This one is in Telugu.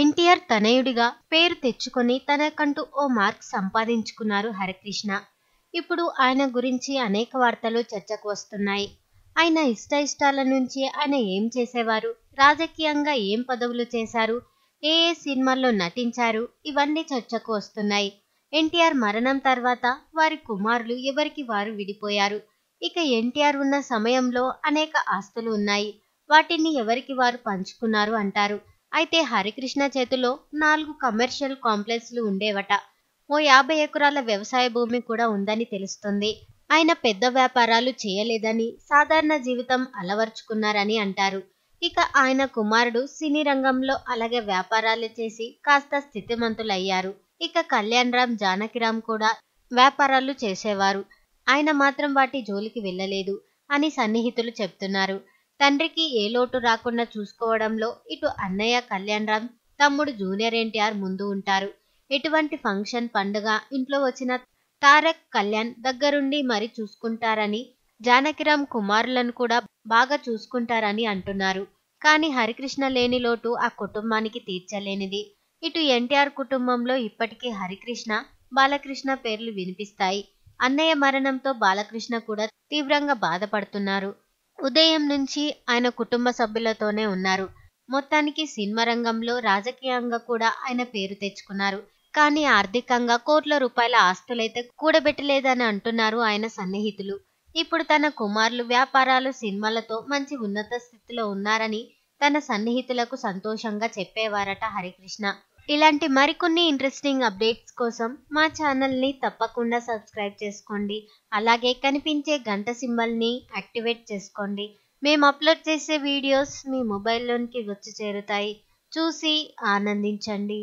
ఎన్టీఆర్ తనయుడిగా పేరు తెచ్చుకొని తనకంటూ ఓ మార్క్ సంపాదించుకున్నారు హరికృష్ణ ఇప్పుడు ఆయన గురించి అనేక వార్తలు చర్చకు వస్తున్నాయి ఆయన ఇష్ట ఇష్టాల నుంచి ఆయన ఏం చేసేవారు రాజకీయంగా ఏం పదవులు చేశారు ఏ ఏ సినిమాల్లో నటించారు ఇవన్నీ చర్చకు వస్తున్నాయి ఎన్టీఆర్ మరణం తర్వాత వారి కుమారులు ఎవరికి వారు విడిపోయారు ఇక ఎన్టీఆర్ ఉన్న సమయంలో అనేక ఆస్తులు ఉన్నాయి వాటిని ఎవరికి వారు పంచుకున్నారు అంటారు అయితే హరికృష్ణ చేతిలో నాలుగు కమర్షియల్ కాంప్లెక్స్లు ఉండేవట ఓ యాభై ఎకరాల వ్యవసాయ భూమి కూడా ఉందని తెలుస్తుంది ఆయన పెద్ద వ్యాపారాలు చేయలేదని సాధారణ జీవితం అలవర్చుకున్నారని అంటారు ఇక ఆయన కుమారుడు సినీ రంగంలో అలాగే వ్యాపారాలు చేసి కాస్త స్థితిమంతులయ్యారు ఇక కళ్యాణ్ రామ్ జానకిరామ్ కూడా వ్యాపారాలు చేసేవారు ఆయన మాత్రం వాటి జోలికి వెళ్ళలేదు అని సన్నిహితులు చెప్తున్నారు తండ్రికి ఏ లోటు రాకుండా చూసుకోవడంలో ఇటు అన్నయ్య కళ్యాణరామ్ తమ్ముడు జూనియర్ ఎన్టీఆర్ ముందు ఉంటారు ఎటువంటి ఫంక్షన్ పండుగ ఇంట్లో వచ్చిన తారక్ కళ్యాణ్ దగ్గరుండి మరి చూసుకుంటారని జానకిరామ్ కుమారులను కూడా బాగా చూసుకుంటారని అంటున్నారు కానీ హరికృష్ణ లేని లోటు ఆ కుటుంబానికి తీర్చలేనిది ఇటు ఎన్టీఆర్ కుటుంబంలో ఇప్పటికీ హరికృష్ణ బాలకృష్ణ పేర్లు వినిపిస్తాయి అన్నయ్య మరణంతో బాలకృష్ణ కూడా తీవ్రంగా బాధపడుతున్నారు ఉదయం నుంచి ఆయన కుటుంబ సభ్యులతోనే ఉన్నారు మొత్తానికి సినిమా రంగంలో రాజకీయంగా కూడా ఆయన పేరు తెచ్చుకున్నారు కానీ ఆర్థికంగా కోట్ల రూపాయల ఆస్తులైతే కూడబెట్టలేదని అంటున్నారు ఆయన సన్నిహితులు ఇప్పుడు తన కుమారులు వ్యాపారాలు సినిమాలతో మంచి ఉన్నత స్థితిలో ఉన్నారని తన సన్నిహితులకు సంతోషంగా చెప్పేవారట హరికృష్ణ ఇలాంటి మరికొన్ని ఇంట్రెస్టింగ్ అప్డేట్స్ కోసం మా ఛానల్ని తప్పకుండా సబ్స్క్రైబ్ చేసుకోండి అలాగే కనిపించే గంట సింబల్ని యాక్టివేట్ చేసుకోండి మేము అప్లోడ్ చేసే వీడియోస్ మీ మొబైల్లోనికి వచ్చి చేరుతాయి చూసి ఆనందించండి